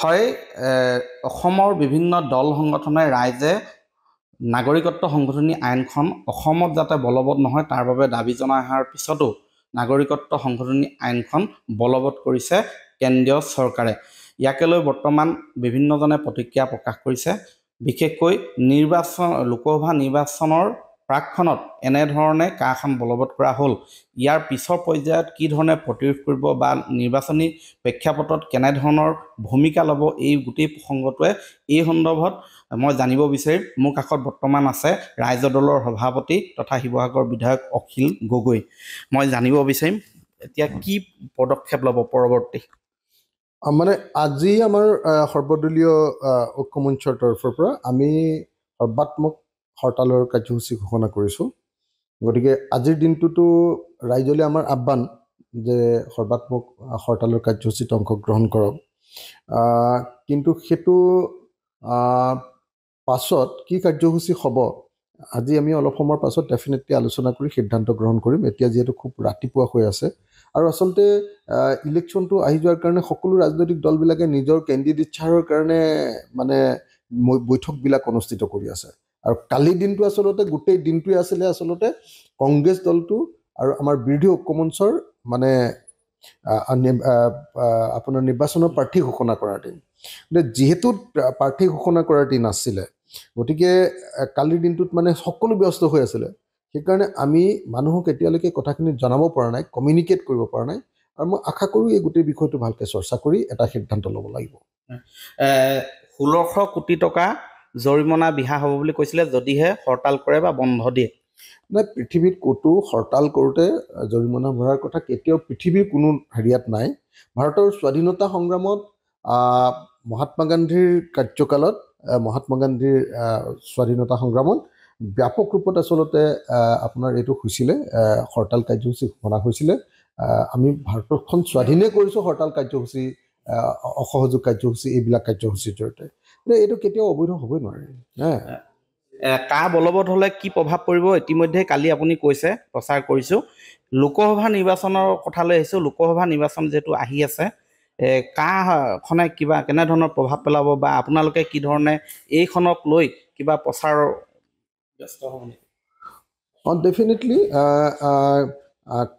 হয় অসমৰ বিভিন্ন দল সংগঠনে ৰাইজে নাগৰিকত্ব সংশোধনী আইনখন অসমত যাতে বলবৎ নহয় তাৰ বাবে দাবী জনাই অহাৰ পিছতো নাগৰিকত্ব সংশোধনী আইনখন বলবৎ কৰিছে কেন্দ্ৰীয় চৰকাৰে ইয়াকে লৈ বৰ্তমান বিভিন্নজনে প্ৰতিক্ৰিয়া প্ৰকাশ কৰিছে বিশেষকৈ নিৰ্বাচন লোকসভা নিৰ্বাচনৰ প্ৰাকখনত এনেধৰণে কাখন বলবৎ কৰা হ'ল ইয়াৰ পিছৰ পৰ্যায়ত কি ধৰণে প্ৰতিৰোধ কৰিব বা নিৰ্বাচনী প্ৰেক্ষাপটত কেনেধৰণৰ ভূমিকা ল'ব এই গোটেই প্ৰসংগটোৱে এই সন্দৰ্ভত মই জানিব বিচাৰিম মোৰ কাষত বৰ্তমান আছে ৰাইজৰ দলৰ সভাপতি তথা শিৱসাগৰ বিধায়ক অখিল গগৈ মই জানিব বিচাৰিম এতিয়া কি পদক্ষেপ ল'ব পৰৱৰ্তী মানে আজি আমাৰ সৰ্বদলীয় ঐক্যমঞ্চৰ তৰফৰ পৰা আমি সৰ্বাত্মক হৰতালৰ কাৰ্যসূচী ঘোষণা কৰিছোঁ গতিকে আজিৰ দিনটোতো ৰাইজলৈ আমাৰ আহ্বান যে সৰ্বাত্মক হৰতালৰ কাৰ্যসূচীত অংশগ্ৰহণ কৰক কিন্তু সেইটো পাছত কি কাৰ্যসূচী হ'ব আজি আমি অলপ সময়ৰ পাছত ডেফিনেটলি আলোচনা কৰি সিদ্ধান্ত গ্ৰহণ কৰিম এতিয়া যিহেতু খুব ৰাতিপুৱা হৈ আছে আৰু আচলতে ইলেকশ্যনটো আহি যোৱাৰ কাৰণে সকলো ৰাজনৈতিক দলবিলাকে নিজৰ কেণ্ডিডেট ইচ্ছাৰ কাৰণে মানে বৈঠকবিলাক অনুষ্ঠিত কৰি আছে আৰু কালি দিনটো আচলতে গোটেই দিনটোৱে আছিলে আচলতে কংগ্ৰেছ দলটো আৰু আমাৰ বিৰোধী ঐক্য মঞ্চৰ মানে আপোনাৰ নিৰ্বাচনৰ প্ৰাৰ্থী ঘোষণা কৰাৰ দিন যিহেতু প্ৰাৰ্থী ঘোষণা কৰাৰ দিন আছিলে গতিকে কালিৰ দিনটোত মানে সকলো ব্যস্ত হৈ আছিলে সেইকাৰণে আমি মানুহক এতিয়ালৈকে কথাখিনি জনাব পৰা নাই কমিউনিকেট কৰিব পৰা নাই আৰু মই আশা কৰোঁ এই গোটেই বিষয়টো ভালকৈ চৰ্চা কৰি এটা সিদ্ধান্ত ল'ব লাগিব ষোল্লশ কোটি টকা জৰিমনা বিহা হ'ব বুলি কৈছিলে যদিহে হৰতাল কৰে বা বন্ধ দিয়ে নাই পৃথিৱীত ক'তো হৰতাল কৰোঁতে জৰিমনা ভৰাৰ কথা কেতিয়াও পৃথিৱীৰ কোনো হেৰিয়াত নাই ভাৰতৰ স্বাধীনতা সংগ্ৰামত মহাত্মা গান্ধীৰ কাৰ্যকালত মহাত্মা গান্ধীৰ স্বাধীনতা সংগ্ৰামত ব্যাপক ৰূপত আচলতে আপোনাৰ এইটো হৈছিলে হৰতাল কাৰ্যসূচী ঘোষণা হৈছিলে আমি ভাৰতখন স্বাধীনে কৰিছোঁ হৰতাল কাৰ্যসূচী অসহযোগ কাৰ্যসূচী এইবিলাক কাৰ্যসূচীৰ জৰিয়তে এইটো কেতিয়াও অবৈধ হ'বই নোৱাৰে কা বলবৎ হ'লে কি প্ৰভাৱ পৰিব ইতিমধ্যে কালি আপুনি কৈছে প্ৰচাৰ কৰিছোঁ লোকসভা নিৰ্বাচনৰ কথালৈ আহিছোঁ লোকসভা নিৰ্বাচন যিহেতু আহি আছে কাখনে কিবা কেনেধৰণৰ প্ৰভাৱ পেলাব বা আপোনালোকে কি ধৰণে এইখনক লৈ কিবা প্ৰচাৰৰ ব্যস্ত হ'ব নেকি অঁ ডেফিনেটলি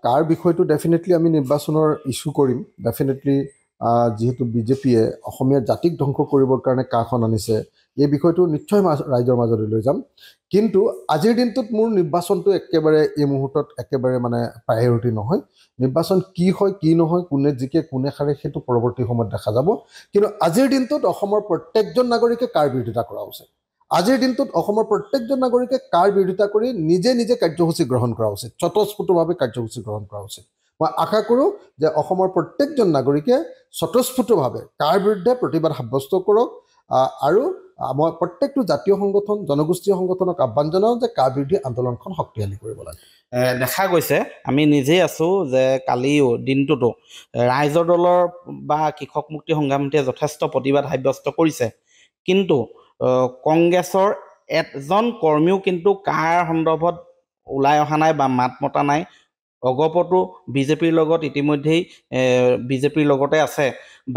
কাৰ বিষয়টো ডেফিনেটলি আমি নিৰ্বাচনৰ ইছ্যু কৰিম ডেফিনেটলি যিহেতু বিজেপিয়ে অসমীয়া জাতিক ধ্বংস কৰিবৰ কাৰণে কাখন আনিছে এই বিষয়টো নিশ্চয় ৰাইজৰ মাজলৈ লৈ যাম কিন্তু আজিৰ দিনটোত মোৰ নিৰ্বাচনটো একেবাৰে এই মুহূৰ্তত একেবাৰে মানে প্ৰায়ৰিটি নহয় নিৰ্বাচন কি হয় কি নহয় কোনে জিকে কোনে সাৰে সেইটো পৰৱৰ্তী সময়ত দেখা যাব কিন্তু আজিৰ দিনটোত অসমৰ প্ৰত্যেকজন নাগৰিকে কাৰ বিৰোধিতা কৰা উচিত আজিৰ দিনটোত অসমৰ প্ৰত্যেকজন নাগৰিকে কাৰ বিৰোধিতা কৰি নিজে নিজে কাৰ্যসূচী গ্ৰহণ কৰা উচিত স্বতঃস্ফূৰ্তভাৱে কাৰ্যসূচী গ্ৰহণ কৰা উচিত মই আশা কৰোঁ যে অসমৰ প্ৰত্যেকজন নাগৰিকে স্বতঃস্ফূৰ্তভাৱে কাৰ বিৰুদ্ধে প্ৰতিবাদ সাব্যস্ত কৰক আৰু মই প্ৰত্যেকটো জাতীয় সংগঠন জনগোষ্ঠীয় সংগঠনক আহ্বান জনাওঁ যে কাৰ বিৰুদ্ধে আন্দোলনখন শক্তিশালী কৰিব লাগে দেখা গৈছে আমি নিজেই আছোঁ যে কালিও দিনটোতো ৰাইজৰ দলৰ বা কৃষক মুক্তি সংগ্ৰামীটিয়ে যথেষ্ট প্ৰতিবাদ সাব্যস্ত কৰিছে কিন্তু কংগ্ৰেছৰ এজন কৰ্মীও কিন্তু কাৰ সন্দৰ্ভত ওলাই অহা নাই বা মাত মতা নাই অগপতো বিজেপিৰ লগত ইতিমধ্যেই বিজেপিৰ লগতে আছে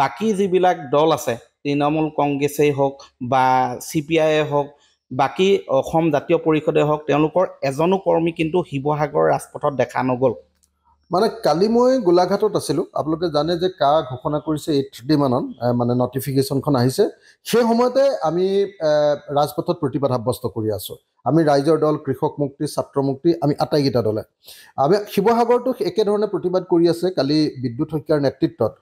বাকী যিবিলাক দল আছে তৃণমূল কংগ্ৰেছেই হওক বা চি পি আই হওক বাকী অসম জাতীয় পৰিষদে হওক তেওঁলোকৰ এজনো কৰ্মী কিন্তু শিৱসাগৰ ৰাজপথত দেখা নগ'ল মানে কালি মই গোলাঘাটত আছিলোঁ আপোনালোকে জানে যে কা ঘোষণা কৰিছে এইট থাৰ্টি মানত মানে নটিফিকেশ্যনখন আহিছে সেই সময়তে আমি ৰাজপথত প্ৰতিবাদ সাব্যস্ত কৰি আছোঁ আমি ৰাইজৰ দল কৃষক মুক্তি ছাত্ৰ মুক্তি আমি আটাইকেইটা দলে আমি শিৱসাগৰতো একেধৰণে প্ৰতিবাদ কৰি আছে কালি বিদ্যুৎ শইকীয়াৰ নেতৃত্বত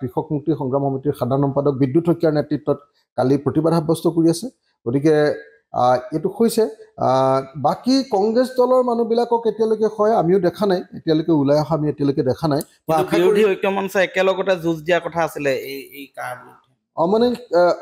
কৃষক মুক্তি সংগ্ৰাম সমিতিৰ সাধাৰণ সম্পাদক বিদ্যুৎ শইকীয়াৰ নেতৃত্বত কালি প্ৰতিবাদ সাব্যস্ত কৰি আছে গতিকে এইটো হৈছে বাকী কংগ্ৰেছ দলৰ মানুহবিলাকক এতিয়ালৈকে হয় আমিও দেখা নাই এতিয়ালৈকে ওলাই অহা আমি এতিয়ালৈকে দেখা নাই একেলগতে যুঁজ দিয়া কথা আছিলে অঁ মানে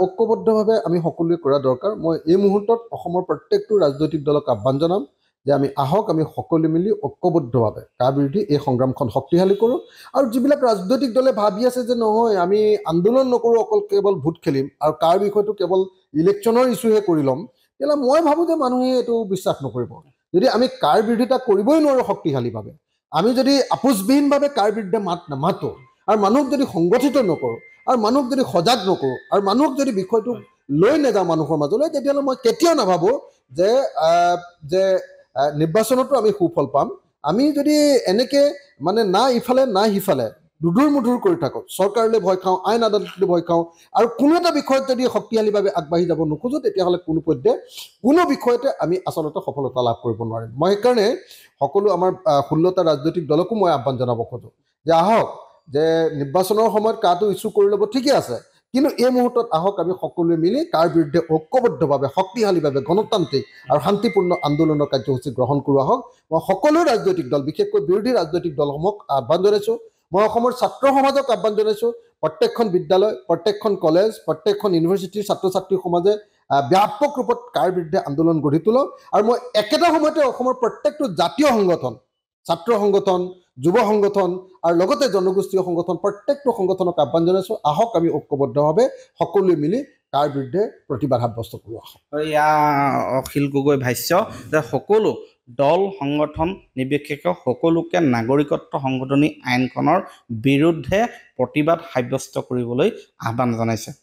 ঐক্যবদ্ধভাৱে আমি সকলোৱে কৰা দৰকাৰ মই এই মুহূৰ্তত অসমৰ প্ৰত্যেকটো ৰাজনৈতিক দলক আহ্বান জনাম যে আমি আহক আমি সকলো মিলি ঐক্যবদ্ধভাৱে কাৰ বিৰোধী এই সংগ্ৰামখন শক্তিশালী কৰোঁ আৰু যিবিলাক ৰাজনৈতিক দলে ভাবি আছে যে নহয় আমি আন্দোলন নকৰোঁ অকল কেৱল ভোট খেলিম আৰু কাৰ বিষয়টো কেৱল ইলেকশ্যনৰ ইছ্যুহে কৰি ল'ম তেতিয়াহ'লে মই ভাবোঁ যে মানুহে এইটো বিশ্বাস নকৰিব যদি আমি কাৰ বিৰোধিতা কৰিবই নোৱাৰোঁ শক্তিশালীভাৱে আমি যদি আপোচবিহীনভাৱে কাৰ বিৰুদ্ধে মাত নামাতোঁ আৰু মানুহক যদি সংগঠিত নকৰোঁ আৰু মানুহক যদি সজাগ নকৰোঁ আৰু মানুহক যদি বিষয়টো লৈ নাযাওঁ মানুহৰ মাজলৈ তেতিয়াহ'লে মই কেতিয়াও নাভাবোঁ যে যে নিৰ্বাচনতো আমি সুফল পাম আমি যদি এনেকৈ মানে না ইফালে না সিফালে দুদুৰ মধুৰ কৰি থাকক চৰকাৰলৈ ভয় খাওঁ আইন আদালতলৈ ভয় খাওঁ আৰু কোনো এটা বিষয়ত যদি শক্তিশালীভাৱে আগবাঢ়ি যাব নোখোজো তেতিয়াহ'লে কোনো পধ্যে কোনো বিষয়তে আমি আচলতে সফলতা লাভ কৰিব নোৱাৰিম মই সেইকাৰণে সকলো আমাৰ ষোল্লটা ৰাজনৈতিক দলকো মই আহ্বান জনাব খোজোঁ যে আহক যে নিৰ্বাচনৰ সময়ত কাটো ইছ্যু কৰি ল'ব ঠিকে আছে কিন্তু এই মুহূৰ্তত আহক আমি সকলোৱে মিলি তাৰ বিৰুদ্ধে ঐক্যবদ্ধভাৱে শক্তিশালীভাৱে গণতান্ত্ৰিক আৰু শান্তিপূৰ্ণ আন্দোলনৰ কাৰ্যসূচী গ্ৰহণ কৰোঁ আহক মই সকলো ৰাজনৈতিক দল বিশেষকৈ বিৰোধী ৰাজনৈতিক দলসমূহক আহ্বান জনাইছোঁ মই অসমৰ ছাত্ৰ সমাজক আহ্বান জনাইছোঁ প্ৰত্যেকখন বিদ্যালয় প্ৰত্যেকখন কলেজ প্ৰত্যেকখন ইউনিভাৰ্চিটিৰ ছাত্ৰ ছাত্ৰী সমাজে ব্যাপক ৰূপত কাৰ বিৰুদ্ধে আন্দোলন গঢ়ি তোলক আৰু মই একেটা সময়তে অসমৰ প্ৰত্যেকটো জাতীয় সংগঠন ছাত্ৰ সংগঠন যুৱ সংগঠন আৰু লগতে জনগোষ্ঠীয় সংগঠন প্ৰত্যেকটো সংগঠনক আহ্বান জনাইছোঁ আহক আমি ঐক্যবদ্ধভাৱে সকলোৱে মিলি কাৰ বিৰুদ্ধে প্ৰতিবাদ সাব্যস্ত কৰোঁ এয়া অখিল গগৈ ভাষ্য যে সকলো দল সংগঠন নিৰ্বিশেষে সকলোকে নাগৰিকত্ব সংশোধনী আইনখনৰ বিৰুদ্ধে প্ৰতিবাদ সাব্যস্ত কৰিবলৈ আহ্বান জনাইছে